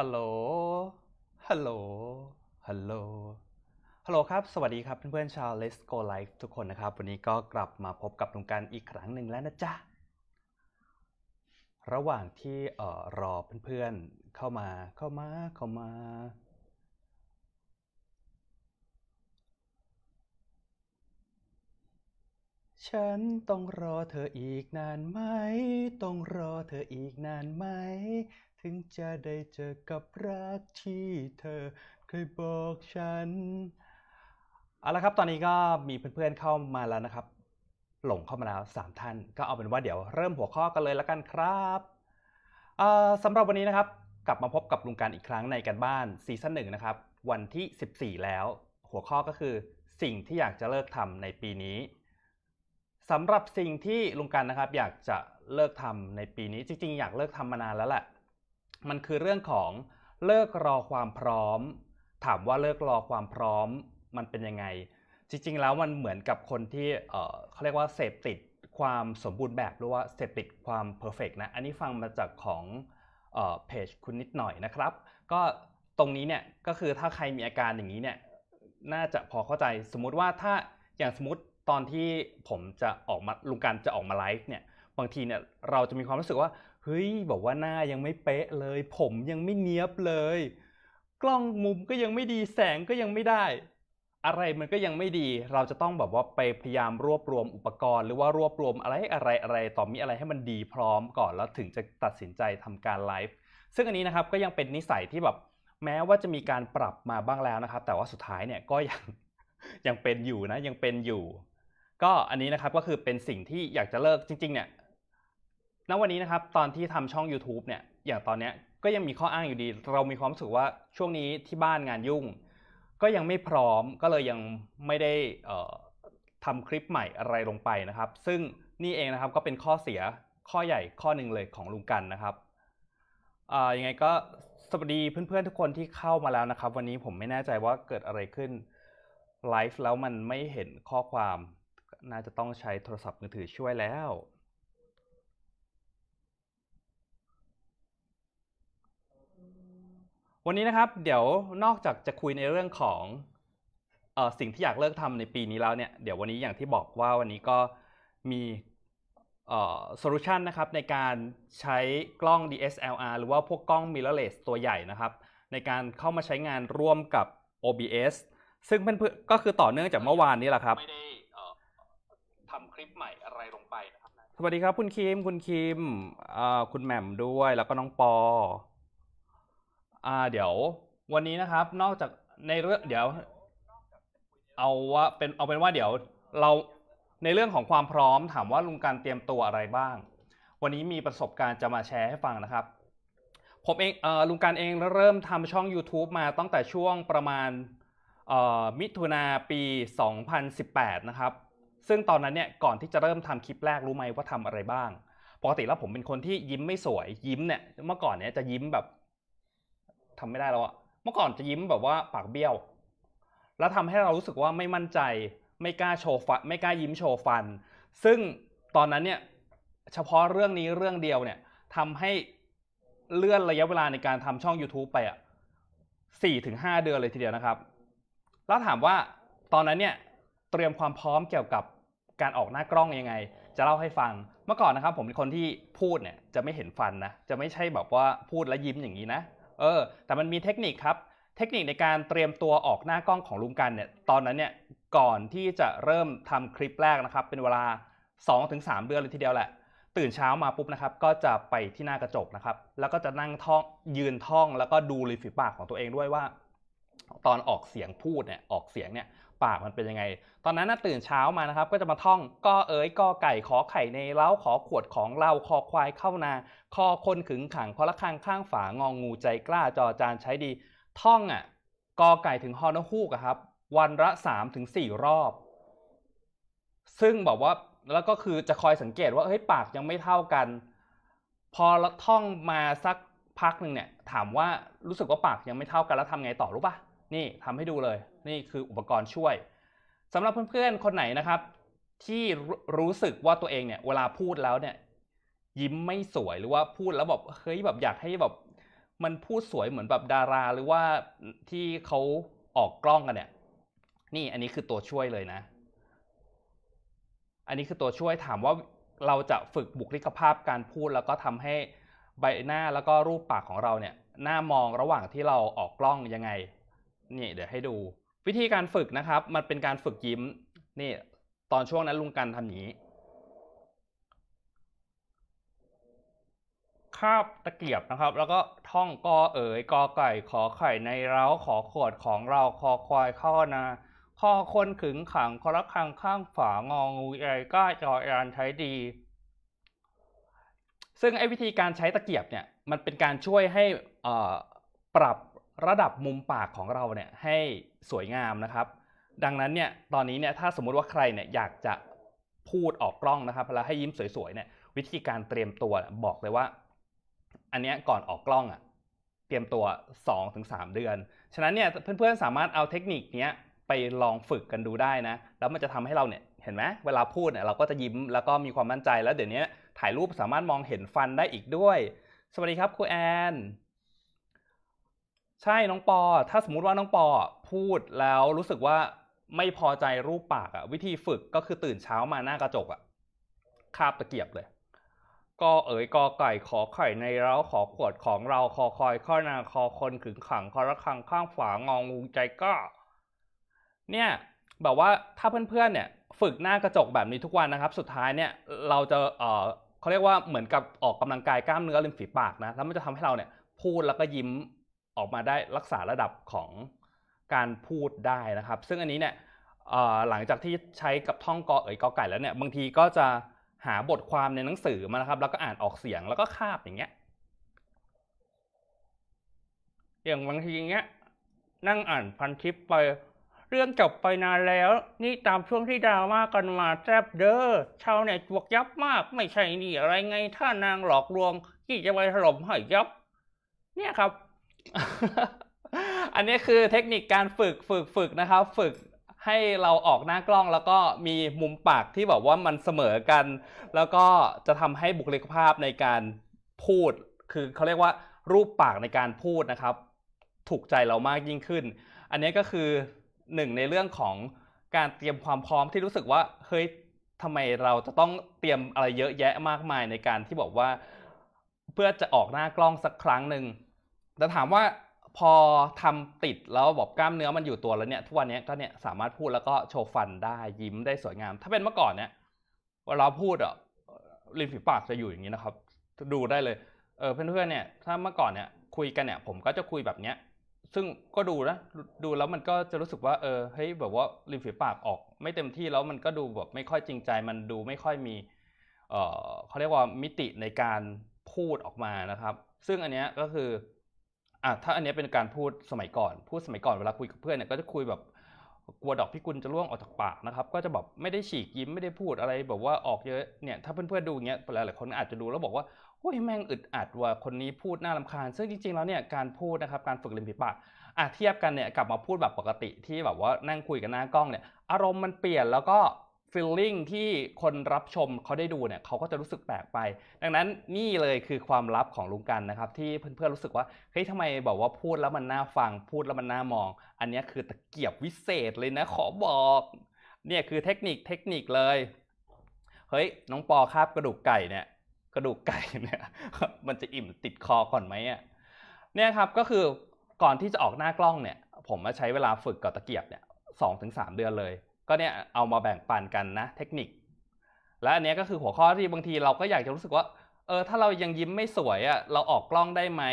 ฮัลโหล ฮัลโหล ฮัลโหล ฮัลโหลครับ สวัสดีครับเพื่อนๆชาว Let's Go Live ทุกคนนะครับ วันนี้ก็กลับมาพบกับลุงกันอีกครั้งหนึ่งแล้วนะจ๊ะ ระหว่างที่เอ่อรอเพื่อนๆเข้ามา เข้ามา เข้ามา ฉันต้องรอเธออีกนานไหม ต้องรอเธออีกนานไหมถึงจะได้เจอกับรักที่เธอเคยบอกฉัน เอาละครับ ตอนนี้ก็มีเพื่อนๆเข้ามาแล้วนะครับ หลงเข้ามาแล้วสามท่าน ก็เอาเป็นว่าเดี๋ยวเริ่มหัวข้อกันเลยละกันครับสำหรับวันนี้นะครับกลับมาพบกับลุงการอีกครั้งในกันบ้านซีซั่นหนึ่งนะครับวันที่ 14 แล้วหัวข้อก็คือสิ่งที่อยากจะเลิกทำในปีนี้สำหรับสิ่งที่ลุงกันนะครับอยากจะเลิกทำในปีนี้ จริงๆ อยากเลิกทำมานานแล้วแหละมันคือเรื่องของเลิกรอความพร้อม ถามว่าเลิกรอความพร้อมมันเป็นยังไง จริงๆแล้วมันเหมือนกับคนที่เขาเรียกว่าเสพติดความสมบูรณ์แบบหรือว่าเสพติดความเพอร์เฟกนะอันนี้ฟังมาจากของเพจคุณนิดหน่อยนะครับ ก็ตรงนี้เนี่ยก็คือถ้าใครมีอาการอย่างนี้เนี่ยน่าจะพอเข้าใจสมมุติว่าถ้าอย่างสมมติตอนที่ผมจะออกมาลุงการจะออกมาไลฟ์เนี่ย บางทีเนี่ยเราจะมีความรู้สึกว่าเฮ้ยบอกว่าหน้ายังไม่เป๊ะเลยผมยังไม่เนี้ยบเลย กล้องมุมก็ยังไม่ดีแสงก็ยังไม่ได้ อะไรมันก็ยังไม่ดี เราจะต้องแบบว่าไปพยายามรวบรวมอุปกรณ์หรือว่ารวบรวมอะไรอะไรอะไร ต่อมีอะไรให้มันดีพร้อมก่อนแล้วถึงจะตัดสินใจทำการไลฟ์ซึ่งอันนี้นะครับก็ยังเป็นนิสัยที่แบบแม้ว่าจะมีการปรับมาบ้างแล้วนะครับ แต่ว่าสุดท้ายเนี่ยก็ยังยังเป็นอยู่นะ ยังเป็นอยู่ ก็อันนี้นะครับก็คือเป็นสิ่งที่อยากจะเลิกจริงๆเนี่ยณวันนี้นะครับตอนที่ทำช่อง YouTube เนี่ยอย่างตอนเนี้ยก็ยังมีข้ออ้างอยู่ดี เรามีความรู้สึกว่าช่วงนี้ที่บ้านงานยุ่ง ก็ยังไม่พร้อมก็เลยยังไม่ได้ทำคลิปใหม่อะไรลงไปนะครับ ซึ่งนี่เองนะครับก็เป็นข้อเสียข้อใหญ่ข้อหนึ่งเลยของลุงกันนะครับยังไงก็สวัสดีเพื่อนๆทุกคนที่เข้ามาแล้วนะครับ วันนี้ผมไม่แน่ใจว่าเกิดอะไรขึ้นไลฟ์แล้วมันไม่เห็นข้อความ น่าจะต้องใช้โทรศัพท์มือถือช่วยแล้ววันนี้นะครับ เดี๋ยวนอกจากจะคุยในเรื่องของออสิ่งที่อยากเลิกทำในปีนี้แล้วเนี่ย เดี๋ยววันนี้อย่างที่บอกว่าวันนี้ก็มีโซลูชันนะครับ ในการใช้กล้อง DSLR หรือว่าพวกกล้อง mirrorless ตัวใหญ่นะครับ ในการเข้ามาใช้งานร่วมกับ OBS ซึ่งเพื่อนๆก็คือต่อเนื่องจากเมื่อวานนี้แหละครับไม่ได้ทำคลิปใหม่อะไรลงไปนะครับ สวัสดีครับ คุณคิม คุณคิม คุณแหม่มด้วยแล้วก็น้องปออ่าเดี๋ยววันนี้นะครับนอกจากในเรื่องเดี๋ยว เอาว่าเป็นเอาเป็นว่าเดี๋ยว เราในเรื่องของความพร้อมถามว่าลุงการเตรียมตัวอะไรบ้าง วันนี้มีประสบการณ์จะมาแชร์ให้ฟังนะครับ ผมเองอลุงการเองเริ่มทำช่อง YouTube มาตั้งแต่ช่วงประมาณมิถุนาปี 2018 นะครับ ซึ่งตอนนั้นเนี่ย ก่อนที่จะเริ่มทำคลิปแรกรู้ไหมว่าทำอะไรบ้าง ปกติแล้วผมเป็นคนที่ยิ้มไม่สวย ยิ้มเนี่ยเมื่อก่อนเนี่ยจะยิ้มแบบทำไม่ได้แล้วอะเมื่อก่อนจะยิ้มแบบว่าปากเบี้ยว แล้วทำให้เรารู้สึกว่าไม่มั่นใจ ไม่กล้าโชว์ฟัน ไม่กล้ายิ้มโชว์ฟัน ซึ่งตอนนั้นเนี่ยเฉพาะเรื่องนี้เรื่องเดียวเนี่ยทำให้เลื่อนระยะเวลาในการทำช่อง YouTube ไปอะสี่ถึงห้าเดือนเลยทีเดียวนะครับ แล้วถามว่าตอนนั้นเนี่ยเตรียมความพร้อมเกี่ยวกับการออกหน้ากล้องยังไง จะเล่าให้ฟัง เมื่อก่อนนะครับ ผมเป็นคนที่พูดเนี่ยจะไม่เห็นฟันนะ จะไม่ใช่แบบว่าพูดแล้วยิ้มอย่างนี้นะเออแต่มันมีเทคนิคครับ เทคนิคในการเตรียมตัวออกหน้ากล้องของลุงกันเนี่ย ตอนนั้นเนี่ย ก่อนที่จะเริ่มทำคลิปแรกนะครับ เป็นเวลา2-3เดือนเลยทีเดียวแหละ ตื่นเช้ามาปุ๊บนะครับ ก็จะไปที่หน้ากระจกนะครับ แล้วก็จะนั่งท่อง ยืนท่อง แล้วก็ดูริมฝีปากของตัวเองด้วยว่า ตอนออกเสียงพูดเนี่ย ออกเสียงเนี่ยปากมันเป็นยังไง ตอนนั้นน่ะตื่นเช้ามานะครับ ก็จะมาท่องก็เอ๋ยก็ไก่ขอไข่ใน เล้าขอขวดของเราคอควายเข้านาคอคนขึงขังพละคังข้างฝางองงูใจกล้าจอจานใช้ดี ท่องอ่ะกอไก่ถึงฮอนฮูกครับ วันละสามถึงสี่รอบ ซึ่งบอกว่า แล้วก็คือจะคอยสังเกต ว่า เฮ้ย ปากยังไม่เท่ากัน พอท่องมาสักพักหนึ่งเนี่ย ถามว่ารู้สึกว่าปากยังไม่เท่ากันแล้วทำไงต่อรู้ปะนี่ทำให้ดูเลยนี่คืออุปกรณ์ช่วยสำหรับเพื่อนๆคนไหนนะครับ ที่รู้สึกว่าตัวเองเนี่ย เวลาพูดแล้วเนี่ย ยิ้มไม่สวยหรือว่าพูดแล้วแบบเฮ้ยแบบอยากให้แบบมันพูดสวยเหมือนแบบดาราหรือว่าที่เขาออกกล้องกันเนี่ย นี่อันนี้คือตัวช่วยเลยนะ อันนี้คือตัวช่วยถามว่าเราจะฝึกบุคลิกภาพการพูดแล้วก็ทำให้ใบหน้าแล้วก็รูปปากของเราเนี่ย หน้ามองระหว่างที่เราออกกล้องยังไงนี่เดี๋ยวให้ดูวิธีการฝึกนะครับ มันเป็นการฝึกยิ้มนี่ ตอนช่วงนั้นลุงกันทำอย่างนี้ คาบตะเกียบนะครับ แล้วก็ท่องกอเอ๋ยกอไก่ขอไข่ในเร้าขอขวดของเราคอควายข้อนาข้อคนขึงขังคอรักขังข้างฝางองูใหญ่ก้าจออานใช้ดี ซึ่งไอ้วิธีการใช้ตะเกียบเนี่ย มันเป็นการช่วยให้ปรับระดับมุมปากของเราเนี่ยให้สวยงามนะครับ ดังนั้นเนี่ยตอนนี้เนี่ยถ้าสมมุติว่าใครเนี่ยอยากจะพูดออกกล้องนะครับแล้วให้ยิ้มสวยๆเนี่ยวิธีการเตรียมตัวบอกเลยว่า อันนี้ก่อนออกกล้องอะ่ะเตรียมตัว2-3 เดือนฉะนั้นเนี่ยเพื่อนๆสามารถเอาเทคนิคนี้ไปลองฝึกกันดูได้นะ แล้วมันจะทำให้เราเนี่ยเห็นไหมเวลาพูดเนี่ยเราก็จะยิ้มแล้วก็มีความมั่นใจแล้ว เดี๋ยวนี้ถ่ายรูปสามารถมองเห็นฟันได้อีกด้วย สวัสดีครับครูแอนใช่น้องปอ ถ้าสมมุติว่าน้องปอพูดแล้วรู้สึกว่าไม่พอใจรูปปากอะวิธีฝึกก็คือตื่นเช้ามาหน้ากระจกอะคาบตะเกียบเลยก็เอ๋ยกอไก่ขอไข่ในเราขอขวดของเราคอคอยข้อนาคอคนขึงขังคอระคังข้างฝางองงูใจก็ เนี่ย แบบว่าถ้าเพื่อนๆเนี่ย ฝึกหน้ากระจกแบบนี้ทุกวันนะครับ สุดท้ายเนี่ย เราจะเออเขาเรียกว่าเหมือนกับออกกำลังกายกล้ามเนื้อริมฝีปากนะแล้วมันจะทำให้เราเนี่ย พูดแล้วก็ยิ้มออกมาได้รักษาระดับของการพูดได้นะครับ ซึ่งอันนี้เนี่ยหลังจากที่ใช้กับท่องกอเอ๋ยกอไก่แล้วเนี่ยบางทีก็จะหาบทความในหนังสือมานะครับ แล้วก็อ่านออกเสียงแล้วก็คาบอย่างเงี้ยอย่างบางทีอย่างเงี้ย นั่งอ่านพันทิปไปเรื่องจบไปนานแล้ว นี่ตามช่วงที่ดราม่ากันมาแซบเด้อชาวเน็ตบวกยับมาก ไม่ใช่นี่อะไรไงถ้านางหลอกลวงที่จะไปถล่มหอยยับ เนี่ยครับอันนี้คือเทคนิคการฝึก ฝึก ฝึกนะครับ ฝึกให้เราออกหน้ากล้องแล้วก็มีมุมปากที่แบบว่ามันเสมอกัน แล้วก็จะทำให้บุคลิกภาพในการพูด คือเขาเรียกว่ารูปปากในการพูดนะครับ ถูกใจเรามากยิ่งขึ้น อันนี้ก็คือหนึ่งในเรื่องของการเตรียมความพร้อมที่รู้สึกว่าเฮ้ยทำไมเราจะต้องเตรียมอะไรเยอะแยะมากมายในการที่บอกว่าเพื่อจะออกหน้ากล้องสักครั้งหนึ่งแต่ถามว่าพอทำติดแล้วบอบกล้ามเนื้อมันอยู่ตัวแล้วเนี่ยทุกวันนี้ก็เนี่ยสามารถพูดแล้วก็โชว์ฟันได้ยิ้มได้สวยงาม ถ้าเป็นเมื่อก่อนเนี่ยเวลาพูดอ่ะริมฝีปากจะอยู่อย่างนี้นะครับดูได้เลย เออเพื่อนๆเนี่ย ถ้าเมื่อก่อนเนี่ย คุยกันเนี่ยผมก็จะคุยแบบเนี้ยซึ่งก็ดูนะดูแล้วมันก็จะรู้สึกว่าเออเฮ้ยแบบว่าริมฝีปากออก ไม่เต็มที่แล้วมันก็ดูแบบไม่ค่อยจริงใจมันดูไม่ค่อยมีเออเขาเรียกว่ามิติในการพูดออกมานะครับ ซึ่งอันเนี้ยก็คืออ่ะถ้าอันนี้เป็นการพูดสมัยก่อน พูดสมัยก่อน เวลาคุยกับเพื่อนเนี่ยก็จะคุยแบบกลัวดอกพิกุลจะร่วงออกจากปากนะครับ ก็จะแบบไม่ได้ฉีกยิ้มไม่ได้พูดอะไรแบบว่าออกเยอะเนี่ยถ้าเพื่อนๆดูเงี้ยหลายๆคนอาจจะดูแล้วบอกว่าโอ้ยแม่งอึดอัดว่าคนนี้พูดน่าลำคาญ ซึ่งจริงๆแล้วเนี่ยการพูดนะครับการฝึกริมฝีปากอ่ะเทียบกันเนี่ยกลับมาพูดแบบปกติที่แบบว่านั่งคุยกันหน้ากล้องเนี่ยอารมณ์มันเปลี่ยนแล้วก็ฟิลลิ่งที่คนรับชมเขาได้ดูเนี่ยเขาก็จะรู้สึกแปลกไป ดังนั้นนี่เลยคือความลับของลุงกันนะครับ ที่เพื่อนๆรู้สึกว่าเฮ้ยทำไมบอกว่าพูดแล้วมันน่าฟัง พูดแล้วมันน่ามอง อันนี้คือตะเกียบวิเศษเลยนะขอบอก เนี่ยคือเทคนิคเทคนิคเลย เฮ้ย น้องปอคาบกระดูกไก่เนี่ย กระดูกไก่เนี่ยมันจะอิ่มติดคอก่อนไหมอ่ะเนี่ยครับก็คือก่อนที่จะออกหน้ากล้องเนี่ย ผมมาใช้เวลาฝึกกับตะเกียบเนี่ยสองถึงสามเดือนเลยก็เนี่ยเอามาแบ่งปันกันนะเทคนิค และอันนี้ก็คือหัวข้อที่บางทีเราก็อยากจะรู้สึกว่าเออถ้าเรายังยิ้มไม่สวยอะ่ะเราออกกล้องได้ไหม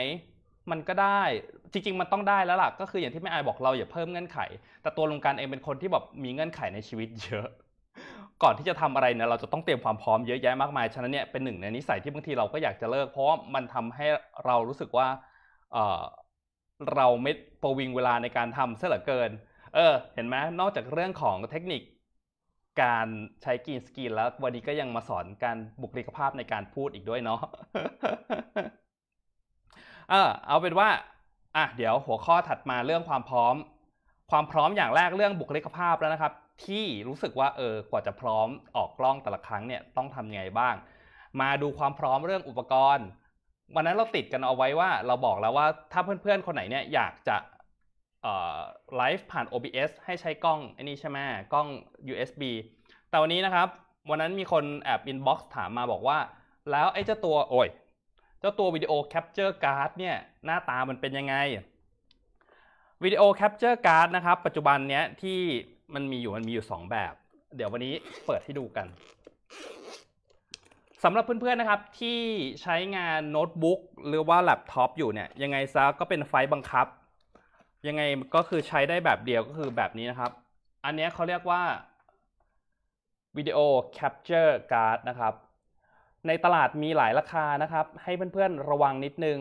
มันก็ได้จริงๆมันต้องได้แล้วล่ะก็คืออย่างที่แม่อายบอกเราอย่าเพิ่มเงื่อนไข แต่ตัวลงการเองเป็นคนที่แบบมีเงื่อนไขในชีวิตเยอะ ก่อนที่จะทำอะไรเนี่ยเราจะต้องเตรียมความพร้อมเยอะแยะมากมายฉะนั้นเนี่ยเป็นหนึ่งในนิสัยที่บางทีเราก็อยากจะเลิกเพราะมันทำให้เรารู้สึกว่าเเราไม่ประวิงเวลาในการทำเสียเหลือเกินเออ เห็นไหมนอกจากเรื่องของเทคนิคการใช้กรีนสกินแล้ววันนี้ก็ยังมาสอนการบุคลิกภาพในการพูดอีกด้วยเนาะเออเอาเป็นว่า อ่ะเดี๋ยวหัวข้อถัดมาเรื่องความพร้อม ความพร้อมอย่างแรกเรื่องบุคลิกภาพแล้วนะครับ ที่รู้สึกว่าเออกว่าจะพร้อมออกกล้องแต่ละครั้งเนี่ยต้องทำไงบ้าง มาดูความพร้อมเรื่องอุปกรณ์ วันนั้นเราติดกันเอาไว้ว่า เราบอกแล้วว่า ถ้าเพื่อนๆคนไหนเนี่ยอยากจะไลฟ์ผ่าน OBS ให้ใช้กล้อง ไอ้นี่ใช่ไหมกล้อง USB แต่วันนี้นะครับ วันนั้นมีคนแอบ อินบ็อกซ์ถามมาบอกว่า แล้วไอ้เจ้าตัว โอ้ย เจ้าตัววิดีโอแคปเจอร์การ์ดเนี่ย หน้าตามันเป็นยังไงวิดีโอแคปเจอร์การ์ดนะครับ ปัจจุบันเนี้ยที่มันมีอยู่มันมีอยู่ 2 แบบ เดี๋ยววันนี้เปิดให้ดูกันสำหรับเพื่อนๆ นะครับที่ใช้งานโน้ตบุ๊กหรือว่าแล็ปท็อปอยู่เนี่ยยังไงซะก็เป็นไฟล์บังคับยังไงก็คือใช้ได้แบบเดียวก็คือแบบนี้นะครับ อันนี้เขาเรียกว่าวิดีโอแคปเจอร์การ์ดนะครับ ในตลาดมีหลายราคานะครับ ให้เพื่อนๆระวังนิดนึง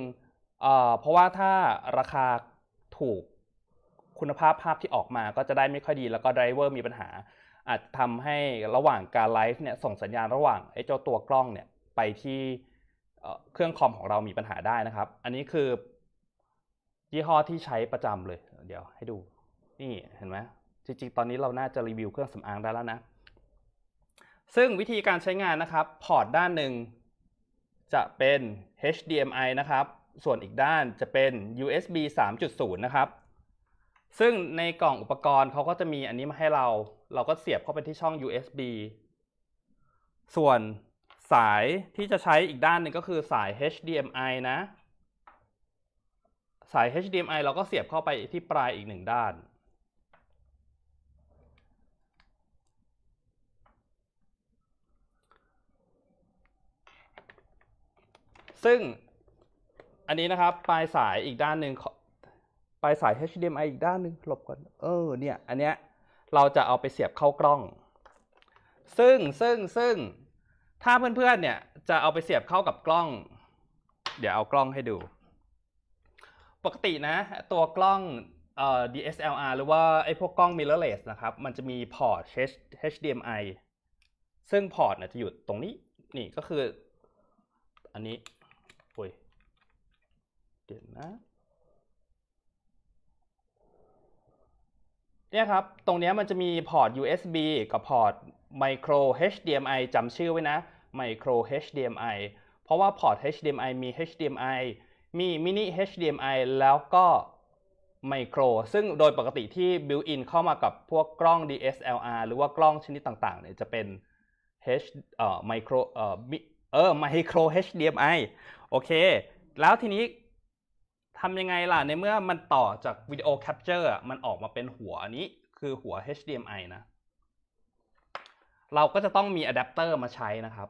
เเพราะว่าถ้าราคาถูกคุณภาพภาพที่ออกมาก็จะได้ไม่ค่อยดี แล้วก็ไดรเวอร์มีปัญหา อาจทำให้ระหว่างการไลฟ์เนี่ยส่งสัญญาณระหว่างไอ้เจ้าตัวกล้องเนี่ยไปที่เครื่องคอมของเรามีปัญหาได้นะครับ อันนี้คือยี่ห้อที่ใช้ประจำเลย เดี๋ยวให้ดู นี่เห็นไหมจริงๆ ตอนนี้เราน่าจะรีวิวเครื่องสำอางได้แล้วนะ ซึ่งวิธีการใช้งานนะครับ พอร์ตด้านหนึ่งจะเป็น HDMI นะครับ ส่วนอีกด้านจะเป็น USB 3.0 นะครับ ซึ่งในกล่องอุปกรณ์เขาก็จะมีอันนี้มาให้เรา เราก็เสียบเข้าไปที่ช่อง USB ส่วนสายที่จะใช้อีกด้านหนึ่งก็คือสาย HDMI นะสาย HDMI เราก็เสียบเข้าไปที่ปลายอีกหนึ่งด้าน ซึ่งอันนี้นะครับ ปลายสายอีกด้านหนึ่งปลายสาย HDMI อีกด้านหนึ่งหลบก่อน เออเนี่ยอันเนี้ยเราจะเอาไปเสียบเข้ากล้อง ซึ่งซึ่งซึ่งถ้าเพื่อนๆเนี่ยจะเอาไปเสียบเข้ากับกล้อง เดี๋ยวเอากล้องให้ดูปกตินะ ตัวกล้องเอ่อ DSLR หรือว่าไอ้พวกกล้อง mirrorless นะครับ มันจะมีพอร์ต HDMI ซึ่งพอร์ตนจะอยู่ตรงนี้ นี่ก็คืออันนี้โอ้ยเดี๋ยวนะ เนี่ยครับ ตรงนี้มันจะมีพอร์ต USB กับพอร์ต micro HDMI จำชื่อไว้นะ micro HDMI เพราะว่าพอร์ต HDMI มี HDMI มี mini HDMI แล้วก็ไมโคร ซึ่งโดยปกติที่บิวอินเข้ามากับพวกกล้อง DSLR หรือว่ากล้องชนิดต่าง ๆ เนี่ยจะเป็น H เอ่อไมโครเอ่อเออไมโคร HDMI โอเค แล้วทีนี้ทำยังไงล่ะ ในเมื่อมันต่อจากวิดีโอแคปเจอร์มันออกมาเป็นหัวนี้ คือหัว HDMI นะ เราก็จะต้องมีอะแดปเตอร์มาใช้นะครับ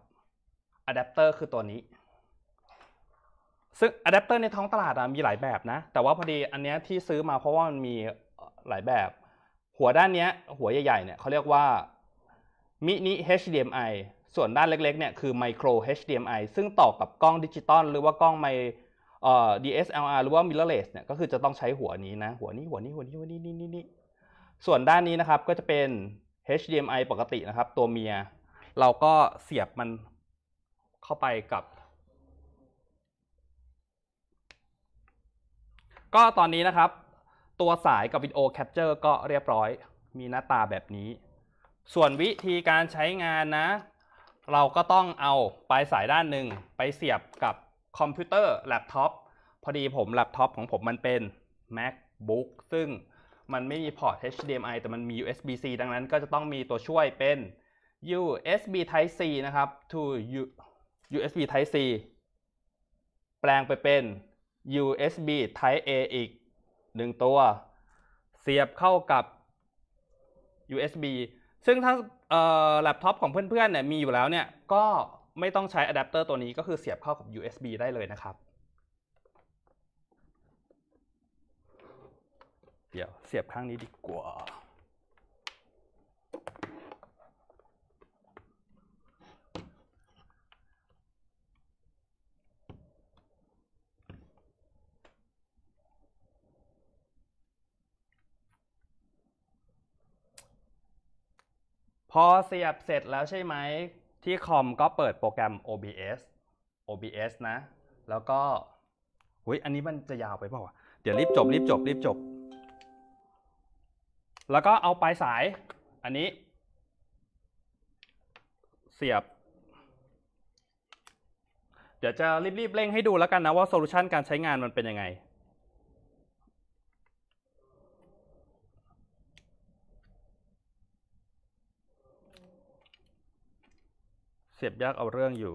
อะแดปเตอร์คือตัวนี้ซึ่งอะแดปเตอร์ในท้องตลาดมีหลายแบบนะ แต่ว่าพอดีอันนี้ที่ซื้อมาเพราะว่ามันมีหลายแบบ หัวด้านนี้หัวใหญ่ๆเนี่ยเขาเรียกว่ามินิ HDMI ส่วนด้านเล็ก ๆเนี่ยคือไมโคร HDMI ซึ่งต่อกับกล้องดิจิตอลหรือว่ากล้องไมเอ่อ DSLR หรือว่า mirrorless เนี่ย ก็คือจะต้องใช้หัวนี้นะ หัวนี้หัวนี้หัวนี้หัวนี้นี่นี่นี่ส่วนด้านนี้นะครับก็จะเป็น HDMI ปกตินะครับ ตัวเมีย เราก็เสียบมันเข้าไปกับก็ตอนนี้นะครับ ตัวสายกับวิดีโอแคปเจอร์ก็เรียบร้อย มีหน้าตาแบบนี้ ส่วนวิธีการใช้งานนะ เราก็ต้องเอาปลายสายด้านหนึ่งไปเสียบกับคอมพิวเตอร์แล็ปท็อปพอดีผมแล็ปท็อปของผมมันเป็น macbook ซึ่งมันไม่มีพอร์ต HDMI แต่มันมี USB-C ดังนั้นก็จะต้องมีตัวช่วยเป็น USB Type C นะครับ to USB Type C แปลงไปเป็น USB Type A อีกหนึ่งตัว เสียบเข้ากับ USB ซึ่งถ้าแล็ปท็อปของเพื่อนๆเนี่ยมีอยู่แล้วเนี่ยก็ไม่ต้องใช้อะแดปเตอร์ตัวนี้ก็คือเสียบเข้ากับ USB ได้เลยนะครับเดี๋ยวเสียบข้างนี้ดีกว่าพอเสียบเสร็จแล้วใช่ไหม ที่คอมก็เปิดโปรแกรม OBS OBS นะ แล้วก็หุยอันนี้มันจะยาวไปเปล่าเดี๋ยวรีบจบรีบจบรีบจบ แล้วก็เอาปลายสาย อันนี้เสียบ เดี๋ยวจะรีบ ๆเร่งให้ดูแล้วกันนะว่าโซลูชันการใช้งานมันเป็นยังไงเสียบยากเอาเรื่องอยู่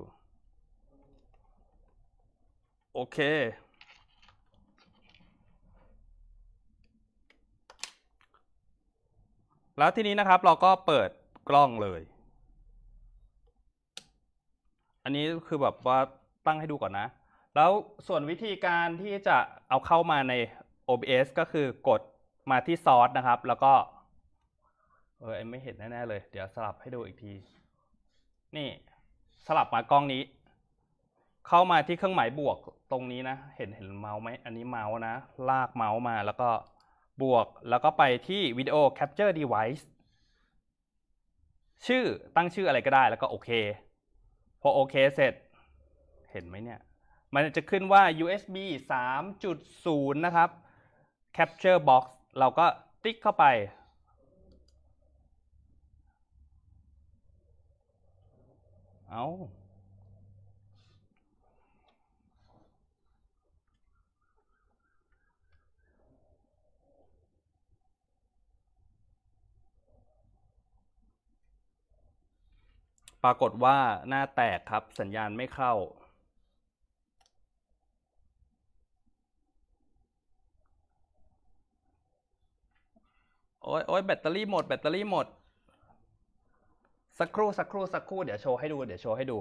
โอเค แล้วทีนี้นะครับเราก็เปิดกล้องเลย อันนี้คือแบบว่าตั้งให้ดูก่อนนะ แล้วส่วนวิธีการที่จะเอาเข้ามาใน OBS ก็คือกดมาที่ซอสนะครับ แล้วก็เออไม่เห็นแน่ๆเลยเดี๋ยวสลับให้ดูอีกทีนี่สลับมากล้องนี้ เข้ามาที่เครื่องหมายบวกตรงนี้นะ เห็นเห็นเมาส์ไหมอันนี้เมาส์นะ ลากเมาส์มาแล้วก็บวก แล้วก็ไปที่วิดีโอแคปเจอร์ device ชื่อตั้งชื่ออะไรก็ได้ แล้วก็โอเค พอโอเคเสร็จเห็นไหมเนี่ย มันจะขึ้นว่า USB 3.0 นะครับ Capture Box เราก็ติ๊กเข้าไปเอาปรากฏว่าหน้าแตกครับสัญญาณไม่เข้า โอ้ยโอ้ยแบตเตอรี่หมด แบตเตอรี่ หมดสักครู่สักครู่สักครู่เดี๋ยวโชว์ให้ดูเดี๋ยวโชว์ให้ดู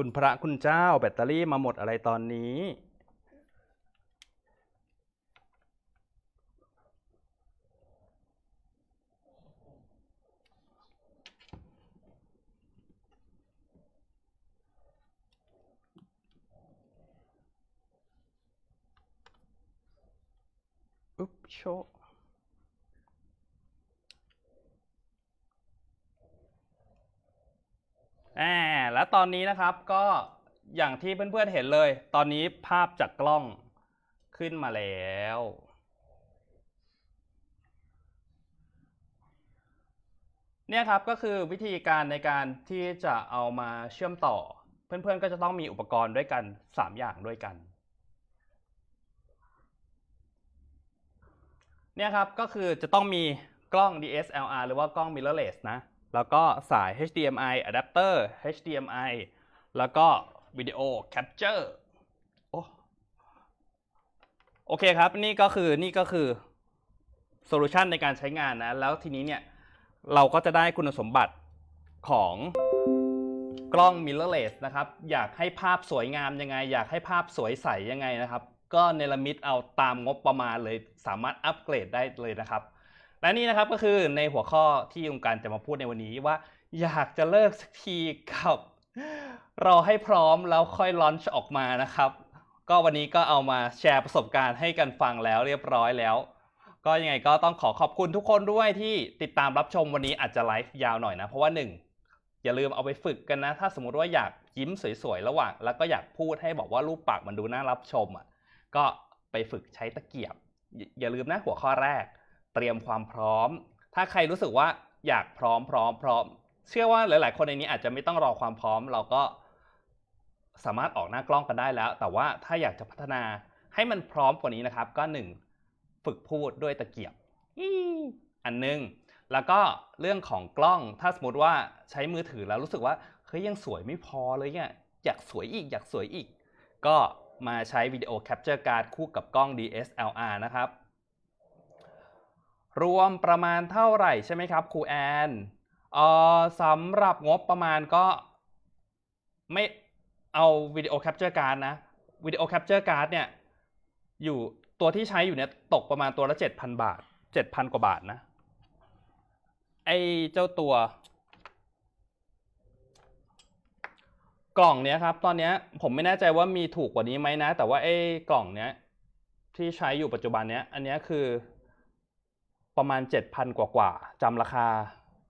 คุณพระคุณเจ้า แบตเตอรี่มาหมดอะไรตอนนี้อุ๊บโชอและตอนนี้นะครับก็อย่างที่เพื่อนๆเห็นเลย ตอนนี้ภาพจากกล้องขึ้นมาแล้ว เนี่ยครับก็คือวิธีการในการที่จะเอามาเชื่อมต่อเพื่อนๆก็จะต้องมีอุปกรณ์ด้วยกัน 3 อย่างด้วยกัน เนี่ยครับก็คือจะต้องมีกล้อง DSLR หรือว่ากล้อง mirrorless นะแล้วก็สาย HDMI adapter HDMI แล้วก็วิดีโอแคปเจอร์โอโอเคครับ นี่ก็คือนี่ก็คือโซลูชันในการใช้งานนะ แล้วทีนี้เนี่ย เราก็จะได้คุณสมบัติของกล้อง mirrorless นะครับ อยากให้ภาพสวยงามยังไง อยากให้ภาพสวยใสยังไงนะครับ ก็เนลมิตเอาตามงบประมาณเลย สามารถอัปเกรดได้เลยนะครับและนี่นะครับก็คือในหัวข้อที่ยุงการจะมาพูดในวันนี้ว่า อยากจะเลิกสักทีกับรอให้พร้อมแล้วค่อยลอนช์ออกมานะครับ ก็วันนี้ก็เอามาแชร์ประสบการณ์ให้กันฟังแล้วเรียบร้อยแล้ว ก็ยังไงก็ต้องขอขอบคุณทุกคนด้วยที่ติดตามรับชมวันนี้อาจจะไลฟ์ยาวหน่อยนะ เพราะว่าหนึ่งอย่าลืมเอาไปฝึกกันนะ ถ้าสมมติว่าอยากยิ้มสวยๆระหว่างแล้วก็อยากพูดให้บอกว่ารูปปากมันดูน่ารับชมอ่ะก็ไปฝึกใช้ตะเกียบ อย่าลืมนะหัวข้อแรกเตรียมความพร้อม ถ้าใครรู้สึกว่าอยากพร้อมพร้อมพร้อมเชื่อว่าหลายๆ คนในนี้อาจจะไม่ต้องรอความพร้อม เราก็สามารถออกหน้ากล้องกันได้แล้ว แต่ว่าถ้าอยากจะพัฒนาให้มันพร้อมกว่านี้นะครับ ก็หนึ่งฝึกพูดด้วยตะเกียบอันนึงแล้วก็เรื่องของกล้อง ถ้าสมมติว่าใช้มือถือแล้วรู้สึกว่าเฮ้ยยังสวยไม่พอเลยเนี่ยอยากสวยอีกอยากสวยอีก ก็มาใช้วิดีโอแคปเจอร์การ์ดคู่กับกล้อง DSLR นะครับรวมประมาณเท่าไหร่ใช่ไหมครับครูแอนเออสำหรับงบประมาณก็ ไม่เอาวิดีโอแคปเจอร์การ์ดนะวิดีโอแคปเจอร์การ์ดเนี่ย อยู่ตัวที่ใช้อยู่เนี่ย ตกประมาณตัวละ 7,000 บาท 7,000 กว่าบาทนะ ไอเจ้าตัว กล่องเนี้ยครับ ตอนเนี้ยผมไม่แน่ใจว่ามีถูกกว่านี้ไหมนะ แต่ว่าไอ้กล่องเนี้ยที่ใช้อยู่ปัจจุบันเนี้ย อันเนี้ยคือประมาณ 7,000 กว่ากว่าจำราคา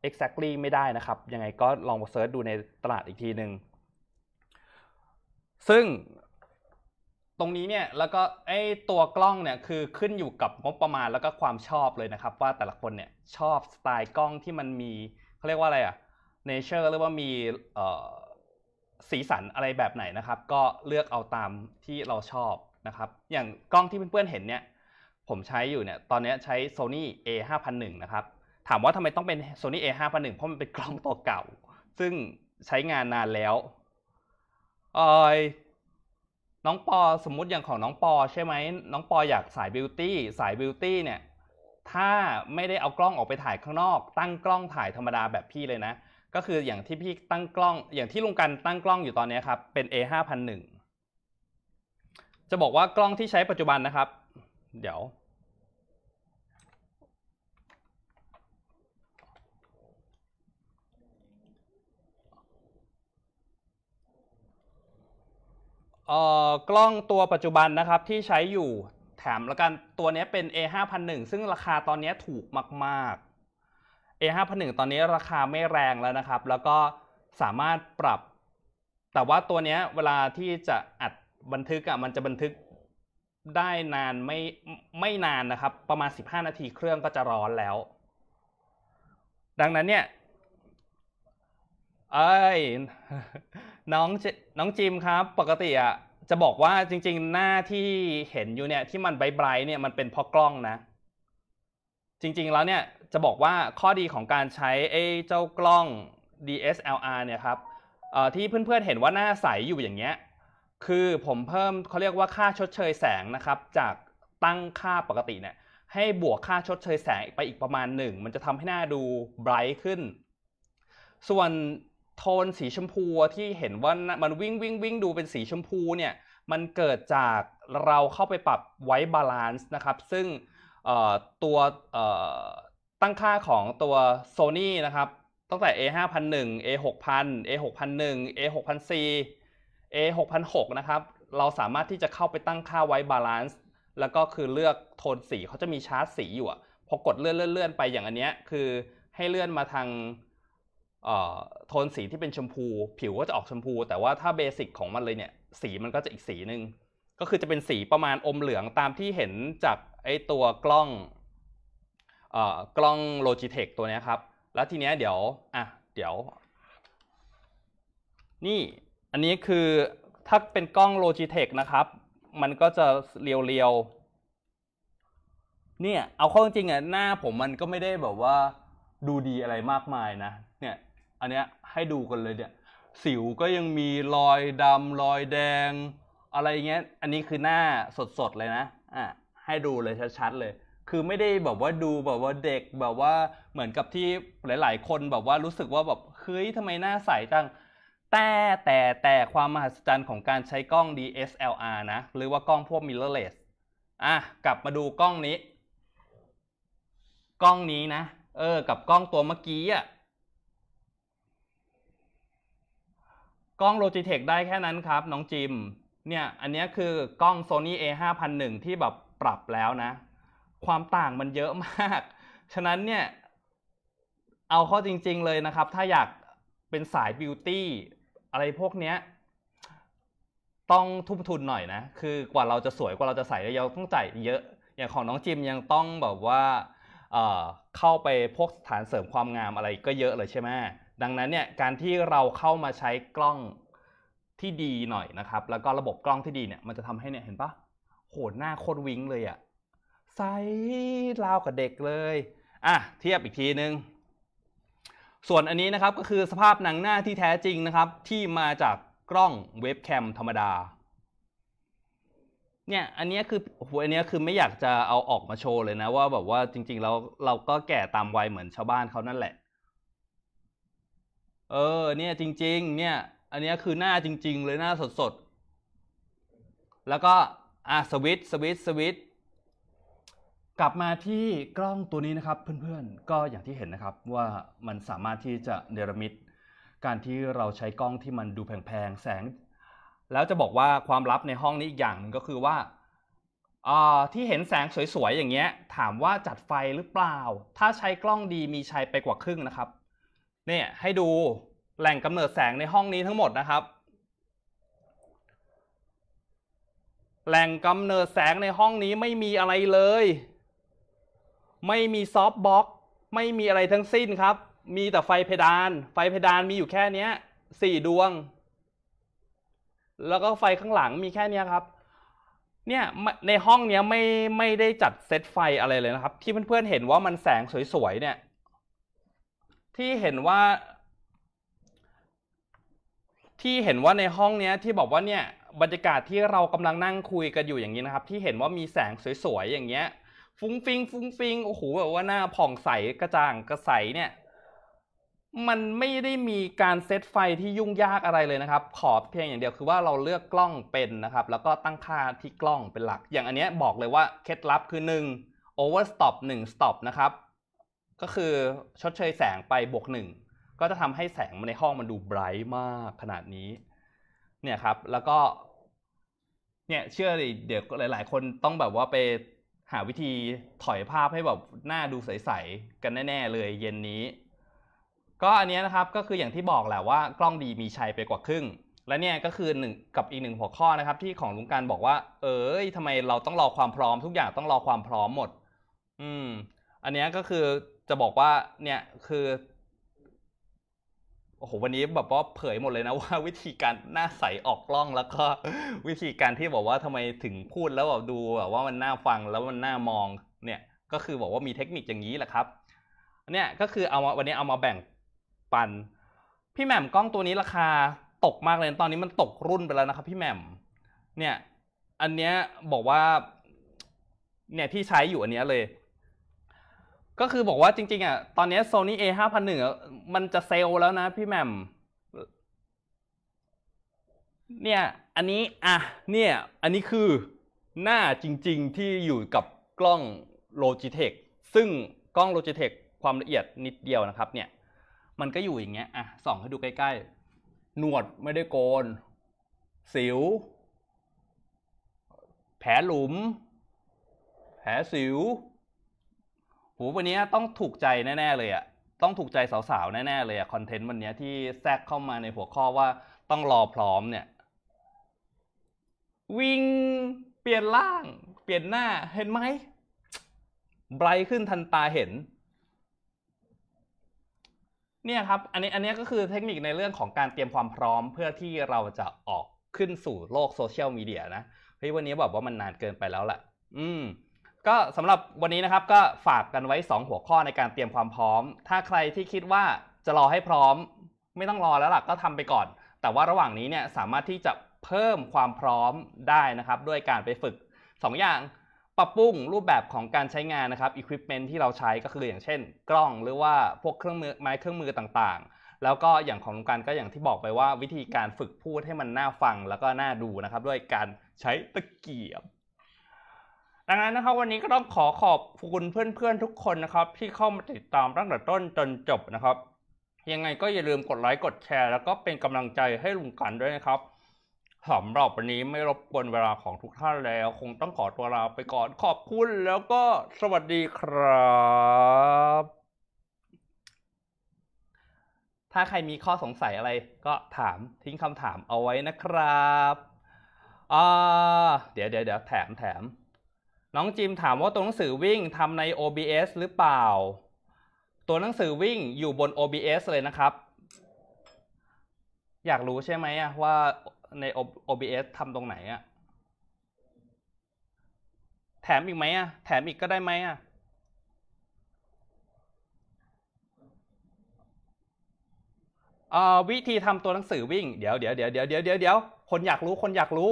exactly ไม่ได้นะครับ ยังไงก็ลองมาเซิร์ชดูในตลาดอีกทีหนึ่งซึ่งตรงนี้เนี่ย แล้วก็ไอตัวกล้องเนี่ย คือขึ้นอยู่กับงบประมาณแล้วก็ความชอบเลยนะครับ ว่าแต่ละคนเนี่ย ชอบสไตล์กล้องที่มันมีเขาเรียกว่าอะไรอะเนเจอร์หรือว่ามีสีสันอะไรแบบไหนนะครับ ก็เลือกเอาตามที่เราชอบนะครับ อย่างกล้องที่เพื่อนๆ เห็นเนี่ยผมใช้อยู่เนี่ยตอนนี้ใช้ Sony A 5 0 0นะครับถามว่าทำไมต้องเป็น Sony A 5 0 0เพราะมันเป็นกล้องตัวเก่า ซึ่งใช้งานนานแล้วเอย น้องปอสมมุติอย่างของน้องปอใช่ไหมน้องปออยากสายบิวตี้สายบิวตี้เนี่ย ถ้าไม่ได้เอากล้องออกไปถ่ายข้างนอก ตั้งกล้องถ่ายธรรมดาแบบพี่เลยนะ ก็คืออย่างที่พี่ตั้งกล้องอย่างที่ลุงกันตั้งกล้องอยู่ตอนนี้ครับเป็น A 5 0 0จะบอกว่ากล้องที่ใช้ปัจจุบันนะครับ เดี๋ยวกล้องตัวปัจจุบันนะครับที่ใช้อยู่แถมละกันตัวนี้เป็น A 5 0 0ซึ่งราคาตอนนี้ถูกมากๆ A 5 0 0ตอนนี้ราคาไม่แรงแล้วนะครับ แล้วก็สามารถปรับ แต่ว่าตัวนี้เวลาที่จะอัดบันทึกอะ่ะมันจะบันทึกได้นานไม่ไม่นานนะครับ ประมาณ15นาทีเครื่องก็จะร้อนแล้ว ดังนั้นเนี่ยเอ้ยน้องจน้องจิมครับปกติอะจะบอกว่าจริงๆหน้าที่เห็นอยู่เนี่ยที่มันไบรท์เนี่ยมันเป็นเพราะกล้องนะ จริงๆแล้วเนี่ยจะบอกว่าข้อดีของการใช้ไอ้เจ้ากล้อง DSLR เนี่ยครับที่เพื่อนๆเห็นว่าหน้าใสอยู่อย่างเงี้ยคือผมเพิ่มเขาเรียกว่าค่าชดเชยแสงนะครับ จากตั้งค่าปกติเนี่ยให้บวกค่าชดเชยแสงไปอีกประมาณหนึ่งมันจะทำให้หน้าดูไบรท์ขึ้น ส่วนโทนสีชมพูที่เห็นว่ามันวิ่งวิ่งวิ่งดูเป็นสีชมพูเนี่ยมันเกิดจากเราเข้าไปปรับไว้บาลานซ์นะครับซึ่งตัวตั้งค่าของตัว Sony นะครับตั้งแต่ A 5 0 0 A 6 0 0 A 6 0 0 A 6 0 0 A 6 0 0นะครับเราสามารถที่จะเข้าไปตั้งค่าไว้บาลานซ์แล้วก็คือเลือกโทนสีเขาจะมีชาร์ตสีอยู่อะพอกดเลื่อนเลื่อนไปอย่างอันเนี้ยคือให้เลื่อนมาทางโทนสีที่เป็นชมพู ผิวก็จะออกชมพู แต่ว่าถ้าเบสิกของมันเลยเนี่ย สีมันก็จะอีกสีหนึ่งก็คือจะเป็นสีประมาณอมเหลืองตามที่เห็นจากไอ้ตัวกล้องกล้องโลจิเทคตัวนี้ครับ แล้วทีเนี้ยเดี๋ยวอ่ะเดี๋ยวนี่อันนี้คือถ้าเป็นกล้องโลจิเทคนะครับ มันก็จะเรียวๆเนี่ย เอาข้อจริงอ่ะหน้าผมมันก็ไม่ได้แบบว่าดูดีอะไรมากมายนะ เนี่ยอันเนี้ยให้ดูกันเลยเนี่ย สิวก็ยังมีรอยดำรอยแดง อะไรเงี้ยอันนี้คือหน้าสดๆเลยนะอ่ะให้ดูเลยชัดๆ เลย คือไม่ได้แบบว่าดูแบบว่าเด็กแบบว่าเหมือนกับที่หลายๆคนแบบว่ารู้สึกว่าแบบเฮ้ยทำไมหน้าใสจังแต่แต่แต่ความมหัศจรรย์ของการใช้กล้อง DSLR นะหรือว่ากล้องพวก mirrorless อ่ะกลับมาดูกล้องนี้ กล้องนี้นะ เออ กับกล้องตัวเมื่อกี้อ่ะกล้อง Logitech ได้แค่นั้นครับน้องจิม เนี่ยอันนี้คือกล้อง Sony A 5 0 0ที่แบบปรับแล้วนะ ความต่างมันเยอะมาก ฉะนั้นเนี่ยเอาข้อจริงๆเลยนะครับ ถ้าอยากเป็นสายบิวตี้อะไรพวกเนี้ย ต้องทุ่มทุนหน่อยนะ คือกว่าเราจะสวยกว่าเราจะใส่เราต้องจ่ายเยอะอย่างของน้องจิมยังต้องแบบว่าเเข้าไปพวกถานเสริมความงามอะไรก็เยอะเลยใช่ไหมดังนั้นเนี่ยการที่เราเข้ามาใช้กล้องที่ดีหน่อยนะครับ แล้วก็ระบบกล้องที่ดีเนี่ย มันจะทำให้เนี่ยเห็นปะโหหน้าโคตรวิ้งเลยอะไซราวกับเด็กเลย อ่ะเทียบอีกทีนึง ส่วนอันนี้นะครับก็คือสภาพหนังหน้าที่แท้จริงนะครับที่มาจากกล้องเว็บแคมธรรมดาเนี่ยอันนี้คือหัวอันนี้คือไม่อยากจะเอาออกมาโชว์ เลยนะ ว่าแบบว่าจริงๆแล้วเราก็แก่ตามวัยเหมือนชาวบ้านเขานั่นแหละเออเนี่ยจริง ๆ เนี่ยอันนี้คือหน้าจริงๆเลยหน้าสดๆ แล้วก็อ่ะสวิตสวิตสวิตกลับมาที่กล้องตัวนี้นะครับ เพื่อนๆ ก็อย่างที่เห็นนะครับว่ามันสามารถที่จะเนรมิตการที่เราใช้กล้องที่มันดูแพงๆแสง แล้วจะบอกว่าความลับในห้องนี้อีกอย่างหนึ่งก็คือว่าที่เห็นแสงสวยๆอย่างเงี้ย ถามว่าจัดไฟหรือเปล่า ถ้าใช้กล้องดีมีชัยไปกว่าครึ่งนะครับนี่ยให้ดูแหล่งกำเนิดแสงในห้องนี้ทั้งหมดนะครับ แหล่งกำเนิดแสงในห้องนี้ไม่มีอะไรเลย ไม่มีซอฟบ็อกไม่มีอะไรทั้งสิ้นครับ มีแต่ไฟเพดาน ไฟเพดานมีอยู่แค่นี้สี่ดวง แล้วก็ไฟข้างหลังมีแค่นี้ครับ เนี่ยในห้องเนี้ยไม่ไม่ได้จัดเซตไฟอะไรเลยนะครับ ที่เพื่อนๆเห็นว่ามันแสงสวยๆเนี่ยที่เห็นว่า ที่เห็นว่าในห้องเนี้ยที่บอกว่าเนี่ยบรรยากาศที่เรากำลังนั่งคุยกันอยู่อย่างนี้นะครับ ที่เห็นว่ามีแสงสวยๆอย่างเงี้ยฟุ้งฟิงฟุ้งฟิงโอ้โหแบบว่าหน้าผ่องใสกระจ่างกระใสเนี่ย มันไม่ได้มีการเซตไฟที่ยุ่งยากอะไรเลยนะครับ ขอเพียงอย่างเดียวคือว่าเราเลือกกล้องเป็นนะครับ แล้วก็ตั้งค่าที่กล้องเป็นหลัก อย่างอันเนี้ยบอกเลยว่าเคล็ดลับคือ1 overstop 1 stop นะครับก็คือชดเชยแสงไปบวกหนึ่ง ก็จะทำให้แสงในห้องมันดูไบรท์มากขนาดนี้ เนี่ยครับ แล้วก็ เนี่ย เชื่อเลยเดี๋ยวหลาย ๆ คนต้องแบบว่าไปหาวิธีถอยภาพให้แบบหน้าดูใสๆกันแน่ ๆ เลยเย็นนี้ ก็อันนี้นะครับ ก็คืออย่างที่บอกแหละว่า กล้องดีมีชัยไปกว่าครึ่ง และเนี่ยก็คือหนึ่งกับอีกหนึ่งหัวข้อนะครับ ที่ของลุงการบอกว่า เอ้ยทำไมเราต้องรอความพร้อมทุกอย่างต้องรอความพร้อมหมด อืม อันนี้ก็คือจะบอกว่าเนี่ยคือโอ้โหวันนี้แบบว่าเผยหมดเลยนะว่าวิธีการหน้าใสออกกล้องแล้วก็วิธีการที่บอกว่าทำไมถึงพูดแล้วแบบดูแบบว่ามันน่าฟังแล้วมันน่ามอง เนี่ยก็คือบอกว่ามีเทคนิคอย่างนี้แหละครับเนี่ยก็คือเอาวันนี้เอามาแบ่งปัน พี่แหม่มกล้องตัวนี้ราคาตกมากเลยตอนนี้มันตกรุ่นไปแล้วนะครับ พี่แหม่มเนี่ยอันเนี้ยบอกว่า เนี่ยที่ใช้อยู่อันเนี้ยเลยก็คือบอกว่าจริงๆอ่ะตอนนี้โพันห A ึ่งมันจะเซลแล้วนะพี่แหม่มเนี่ย อันนี้อ่ะเนี่ย อันนี้คือหน้าจริงๆที่อยู่กับกล้องโลจิเทคซึ่งกล้องโลจิเทคความละเอียดนิดเดียวนะครับ เนี่ย มันก็อยู่อย่างเงี้ยอ่ะส่องให้ดูใกล้ๆหนวดไม่ได้โกน สิว แผลหลุม แผลสิวหูวันนี้ต้องถูกใจแน่ๆเลยอะต้องถูกใจสาวๆ แน่ๆเลยอะคอนเทนต์วันนี้ที่แทรกเข้ามาในหัวข้อว่าต้องรอพร้อม เนี่ย วิ่งเปลี่ยนร่าง เปลี่ยนหน้าเห็นไหมไบรท์ขึ้นทันตาเห็น เนี่ยครับ อันนี้ อันนี้ก็คือเทคนิคในเรื่องของการเตรียมความพร้อม เพื่อที่เราจะออกขึ้นสู่โลกโซเชียลมีเดีย นะเฮ้ยวันนี้บอกว่ามันนานเกินไปแล้วแหละอืมก็สำหรับวันนี้นะครับก็ฝากกันไว้ 2 หัวข้อในการเตรียมความพร้อม ถ้าใครที่คิดว่าจะรอให้พร้อม ไม่ต้องรอแล้วล่ะก็ทำไปก่อน แต่ว่าระหว่างนี้เนี่ยสามารถที่จะเพิ่มความพร้อมได้นะครับด้วยการไปฝึก 2 อย่าง ปรับปรุงรูปแบบของการใช้งานนะครับอุปกรณ์ที่เราใช้ ก็คือ อย่างเช่น กล้องหรือว่าพวกเครื่องมือไม้เครื่องมือต่างๆ แล้วก็อย่างของการก็อย่างที่บอกไปว่า วิธีการฝึกพูดให้มันน่าฟัง แล้วก็น่าดูนะครับด้วยการใช้ตะเกียบดังนั้นนะครับวันนี้ก็ต้องขอขอบคุณเพื่อน ๆทุกคนนะครับ ที่เข้ามาติดตามตั้งแต่ต้นจนจบนะครับ ยังไงก็อย่าลืมกดไลค์กดแชร์ แล้วก็เป็นกำลังใจให้ลุงกันด้วยนะครับสำหรับวันนี้ไม่รบกวนเวลาของทุกท่านแล้ว คงต้องขอตัวลาไปก่อนขอบคุณแล้วก็สวัสดีครับ ถ้าใครมีข้อสงสัยอะไรก็ถามทิ้งคำถามเอาไว้นะครับอ่าเดี๋ยวเดี๋ยวเดี๋ยวแถมแถมน้องจิมถามว่าตัวหนังสือวิ่งทำใน OBS หรือเปล่า ตัวหนังสือวิ่งอยู่บน OBS เลยนะครับ อยากรู้ใช่ไหมว่าใน OBS ทำตรงไหนอะแถมอีกไหมอะแถมอีกก็ได้ไหมอะวิธีทำตัวหนังสือวิ่ง เดี๋ยวเดี๋ยวเดี๋ยวเดี๋ยวเดี๋ยวเดี๋ยวคนอยากรู้คนอยากรู้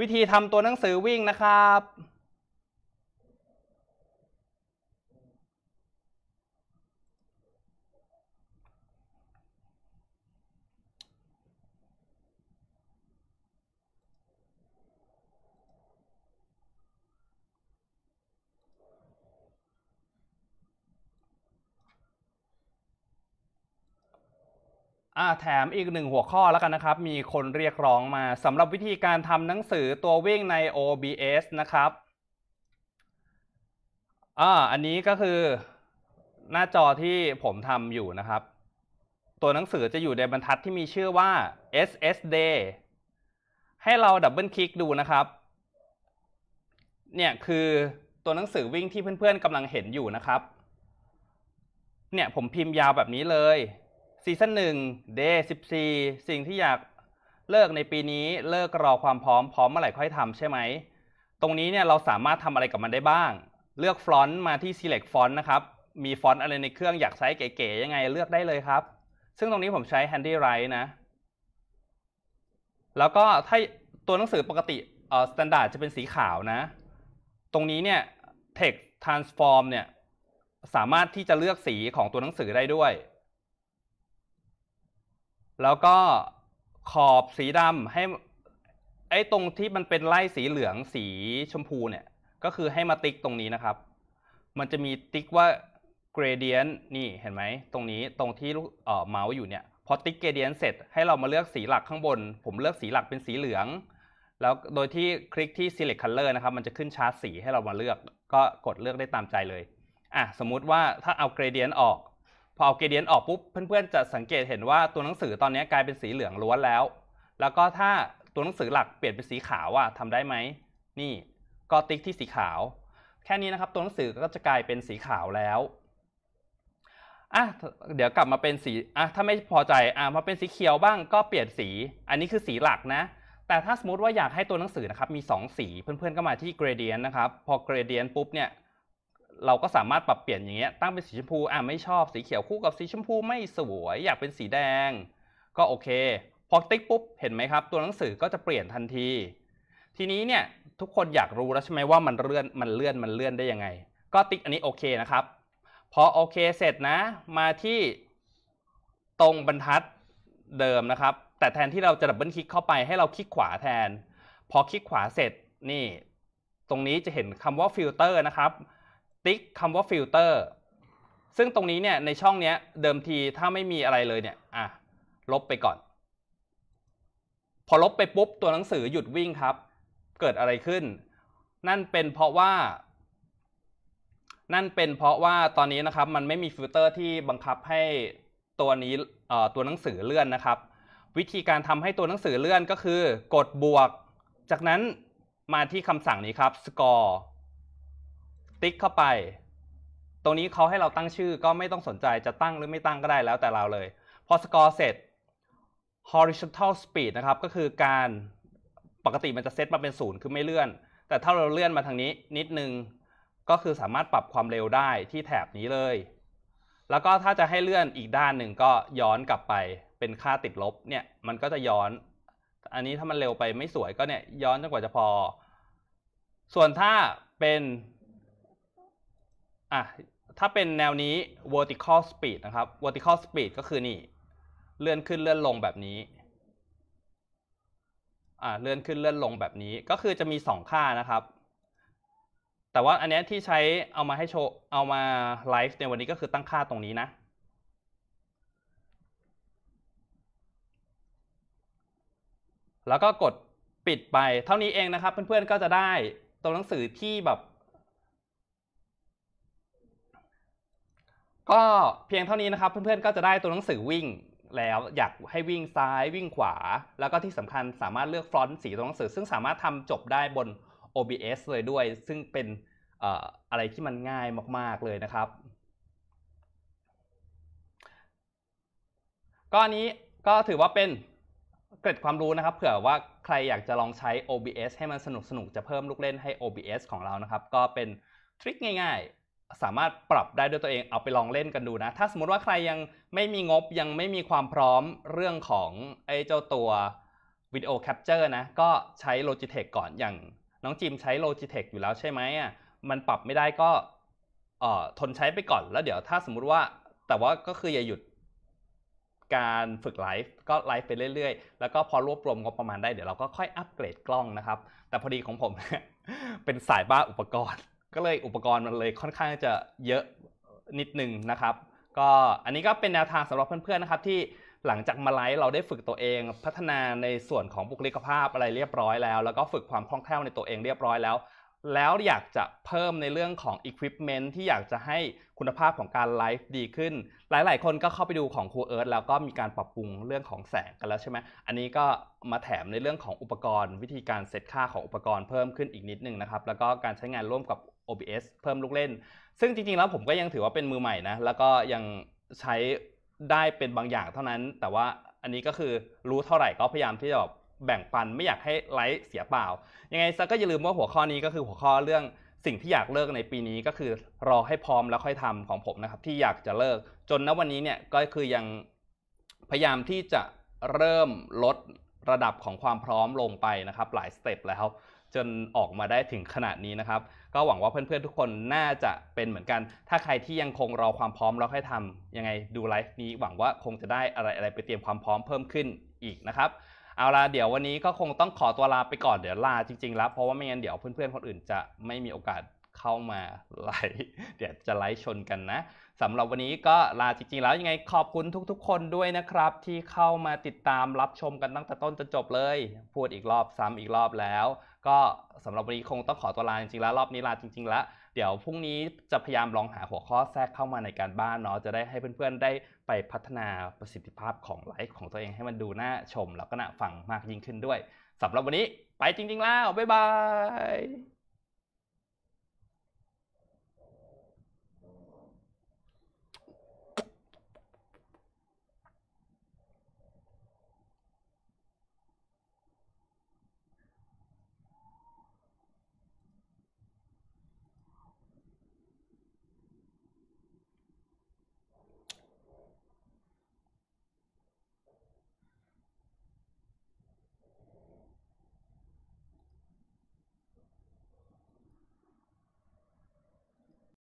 วิธีทำตัวหนังสือวิ่งนะครับอ่าแถมอีกหนึ่งหัวข้อแล้วกันนะครับ มีคนเรียกร้องมาสำหรับวิธีการทำหนังสือตัววิ่งใน OBS นะครับอ่าอันนี้ก็คือหน้าจอที่ผมทำอยู่นะครับ ตัวหนังสือจะอยู่ในบรรทัดที่มีชื่อว่า SSD ให้เราดับเบิลคลิกดูนะครับ เนี่ยคือตัวหนังสือวิ่งที่เพื่อน ๆกำลังเห็นอยู่นะครับ เนี่ยผมพิมพ์ยาวแบบนี้เลยซีซั่นหนึ่งเดย์สิบสี่สิ่งที่อยากเลิกในปีนี้เลิกรอความพร้อมพร้อมเมื่อไหร่ค่อยทำใช่ไหม ตรงนี้เนี่ยเราสามารถทำอะไรกับมันได้บ้าง เลือกฟอนต์มาที่ select font นะครับ มีฟอนต์อะไรในเครื่องอยากใช้เก๋ๆยังไงเลือกได้เลยครับ ซึ่งตรงนี้ผมใช้ handwrite นะ แล้วก็ถ้าตัวหนังสือปกติเอ่อ standard จะเป็นสีขาวนะ ตรงนี้เนี่ย text transform เนี่ย สามารถที่จะเลือกสีของตัวหนังสือได้ด้วยแล้วก็ขอบสีดำให้ ไอ้ตรงที่มันเป็นไล่สีเหลืองสีชมพูเนี่ย ก็คือให้มาติ๊กตรงนี้นะครับ มันจะมีติ๊กว่า gradient นี่เห็นไหมตรงนี้ตรงที่เออเมาส์อยู่เนี่ยพอติ๊ก gradient เสร็จให้เรามาเลือกสีหลักข้างบน ผมเลือกสีหลักเป็นสีเหลือง แล้วโดยที่คลิกที่ select color นะครับ มันจะขึ้นชาร์ตสีให้เรามาเลือกก็กดเลือกได้ตามใจเลย อ่ะ สมมุติว่าถ้าเอา gradient ออกพอเอาเกเดียนออกปุ๊บเพื่อนๆจะสังเกตเห็นว่าตัวหนังสือตอนนี้กลายเป็นสีเหลืองล้วนแล้ว แล้วก็ถ้าตัวหนังสือหลักเปลี่ยนเป็นสีขาวอะทำได้ไหมนี่ก็ติ๊กที่สีขาว แค่นี้นะครับตัวหนังสือก็จะกลายเป็นสีขาวแล้วอ่ะเดี๋ยวกลับมาเป็นสีอ่ะถ้าไม่พอใจอ่ะมาเป็นสีเขียวบ้างก็เปลี่ยนสี อันนี้คือสีหลักนะแต่ถ้าสมมติว่าอยากให้ตัวหนังสือนะครับมี2สีเพื่อนๆก็มาที่ gradient นะครับพอ gradient ปุ๊บเนี่ยเราก็สามารถปรับเปลี่ยนอย่างเงี้ย ตั้งเป็นสีชมพู อ่ะไม่ชอบ สีเขียวคู่กับสีชมพูไม่สวย อยากเป็นสีแดง ก็โอเค พอติ๊กปุ๊บ เห็นไหมครับ ตัวหนังสือก็จะเปลี่ยนทันที ทีนี้เนี่ย ทุกคนอยากรู้แล้วใช่ไหมว่า มันเลื่อน มันเลื่อน มันเลื่อนได้ยังไง ก็ติ๊กอันนี้โอเคนะครับ พอโอเคเสร็จนะ มาที่ตรงบรรทัดเดิมนะครับ แต่แทนที่เราจะดับเบิลคลิกเข้าไป ให้เราคลิกขวาแทน พอคลิกขวาเสร็จ นี่ ตรงนี้จะเห็นคำว่าฟิลเตอร์นะครับติ๊กคำว่าฟิลเตอร์ ซึ่งตรงนี้เนี่ยในช่องเนี้ยเดิมทีถ้าไม่มีอะไรเลยเนี่ยอ่ะลบไปก่อน พอลบไปปุ๊บตัวหนังสือหยุดวิ่งครับ เกิดอะไรขึ้น นั่นเป็นเพราะว่า นั่นเป็นเพราะว่าตอนนี้นะครับ มันไม่มีฟิลเตอร์ที่บังคับให้ตัวนี้ตัวหนังสือเลื่อนนะครับ วิธีการทำให้ตัวหนังสือเลื่อนก็คือกดบวก จากนั้นมาที่คำสั่งนี้ครับ score ติ๊กเข้าไป ตรงนี้เขาให้เราตั้งชื่อก็ไม่ต้องสนใจจะตั้งหรือไม่ตั้งก็ได้แล้วแต่เราเลย พอสกอร์เสร็จ horizontal speed นะครับ ก็คือการปกติมันจะเซตมาเป็นศูนย์คือไม่เลื่อน แต่ถ้าเราเลื่อนมาทางนี้นิดนึงก็คือสามารถปรับความเร็วได้ที่แถบนี้เลย แล้วก็ถ้าจะให้เลื่อนอีกด้านหนึ่งก็ย้อนกลับไป เป็นค่าติดลบเนี่ยมันก็จะย้อน อันนี้ถ้ามันเร็วไปไม่สวยก็เนี่ยย้อนจนกว่าจะพอ ส่วนถ้าเป็น่ะถ้าเป็นแนวนี้ vertical speed นะครับ vertical speed ก็คือนี่เลื่อนขึ้นเลื่อนลงแบบนี้อ่ะเลื่อนขึ้นเลื่อนลงแบบนี้ก็คือจะมีสองค่านะครับ แต่ว่าอันนี้ที่ใช้เอามาให้โชว์เอามาไลฟ์ในวันนี้ก็คือตั้งค่าตรงนี้นะ แล้วก็กดปิดไปเท่านี้เองนะครับ เพื่อนๆก็จะได้ตัวหนังสือที่แบบก็เพียงเท่านี้นะครับเพื่อนๆ ก็จะได้ตัวหนังสือวิ่ง แล้วอยากให้วิ่งซ้ายวิ่งขวา แล้วก็ที่สำคัญสามารถเลือกฟอนต์สีตัวหนังสือซึ่งสามารถทำจบได้บน OBS เลยด้วย ซึ่งเป็นอะไรที่มันง่ายมากๆเลยนะครับก็อนนี้ก็ถือว่าเป็นเกร็ดความรู้นะครับ เผื่อว่าใครอยากจะลองใช้ OBS ให้มันสนุกๆ จะเพิ่มลูกเล่นให้ OBS ของเรานะครับ ก็เป็นทริคง่าย ๆสามารถปรับได้ด้วยตัวเอง เอาไปลองเล่นกันดูนะ ถ้าสมมติว่าใครยังไม่มีงบ ยังไม่มีความพร้อมเรื่องของไอ้เจ้าตัววิดีโอแคปเจอร์นะ ก็ใช้ Logitech ก่อน อย่างน้องจิมใช้ Logitech อยู่แล้วใช่ไหมอ่ะ มันปรับไม่ได้ก็ทนใช้ไปก่อน แล้วเดี๋ยวถ้าสมมุติว่า แต่ว่าก็คืออย่าหยุดการฝึกไลฟ์ ก็ไลฟ์ไปเรื่อยๆ แล้วก็พอรวบรวมงบประมาณได้ เดี๋ยวเราก็ค่อยอัปเกรดกล้องนะครับ แต่พอดีของผม เป็นสายบ้าอุปกรณ์ก็เลยอุปกรณ์มันเลยค่อนข้างจะเยอะนิดนึงนะครับก็อันนี้ก็เป็นแนวทางสำหรับเพื่อนๆนะครับ ที่หลังจากมาไลฟ์เราได้ฝึกตัวเองพัฒนาในส่วนของบุคลิกภาพอะไรเรียบร้อยแล้ว แล้วก็ฝึกความคล่องแคล่วในตัวเองเรียบร้อยแล้ว แล้วอยากจะเพิ่มในเรื่องของอุปกรณ์ที่อยากจะให้คุณภาพของการไลฟ์ดีขึ้น หลายๆคนก็เข้าไปดูของครูเอิร์ธแล้วก็มีการปรับปรุงเรื่องของแสงกันแล้วใช่ไหมอันนี้ก็มาแถมในเรื่องของอุปกรณ์ วิธีการเซตค่าของอุปกรณ์เพิ่มขึ้นอีกนิดนึงนะครับแล้วก็การใช้งานร่วมกับ OBS เพิ่มลูกเล่น ซึ่งจริงๆ แล้วผมก็ยังถือว่าเป็นมือใหม่นะ แล้วก็ยังใช้ได้เป็นบางอย่างเท่านั้น แต่ว่าอันนี้ก็คือรู้เท่าไหร่ก็พยายามที่จะแบบแบ่งปัน ไม่อยากให้ไลฟ์เสียเปล่า ยังไงซะก็อย่าลืมว่าหัวข้อนี้ก็คือหัวข้อเรื่องสิ่งที่อยากเลิกในปีนี้ก็คือ รอให้พร้อมแล้วค่อยทำของผมนะครับ ที่อยากจะเลิก จนณวันนี้เนี่ยก็คือยังพยายามที่จะเริ่มลดระดับของความพร้อมลงไปนะครับหลายสเต็ปแล้วจนออกมาได้ถึงขนาดนี้นะครับ ก็หวังว่าเพื่อนๆ ทุกคนน่าจะเป็นเหมือนกัน ถ้าใครที่ยังคงรอความพร้อมแล้วค่อยทำยังไงดูไลฟ์นี้หวังว่าคงจะได้อะไรอะไรไปเตรียมความพร้อมเพิ่มขึ้นอีกนะครับ เอาละเดี๋ยววันนี้ก็คงต้องขอตัวลาไปก่อนเดี๋ยวลาจริงๆ แล้วเพราะว่าไม่งั้นเดี๋ยวเพื่อนๆคนอื่นจะไม่มีโอกาสเข้ามาไลฟ์เดี๋ยวจะไลฟ์ชนกันนะสำหรับวันนี้ก็ลาจริง ๆแล้วยังไงขอบคุณทุกๆ คนด้วยนะครับ ที่เข้ามาติดตามรับชมกันตั้งแต่ต้นจนจบเลย พูดอีกรอบซ้ำอีกรอบแล้วก็สำหรับวันนี้คงต้องขอตัวลาจริงๆแล้วรอบนี้ลาจริงๆแล้วเดี๋ยวพรุ่งนี้จะพยายามลองหาหัวข้อแทรกเข้ามาในการบ้านเนาะจะได้ให้เพื่อนๆ ได้ไปพัฒนาประสิทธิภาพของไลฟ์ของตัวเองให้มันดูน่าชมแล้วก็น่าฟังมากยิ่งขึ้นด้วย สำหรับวันนี้ ไปจริงๆแล้วบ๊ายบาย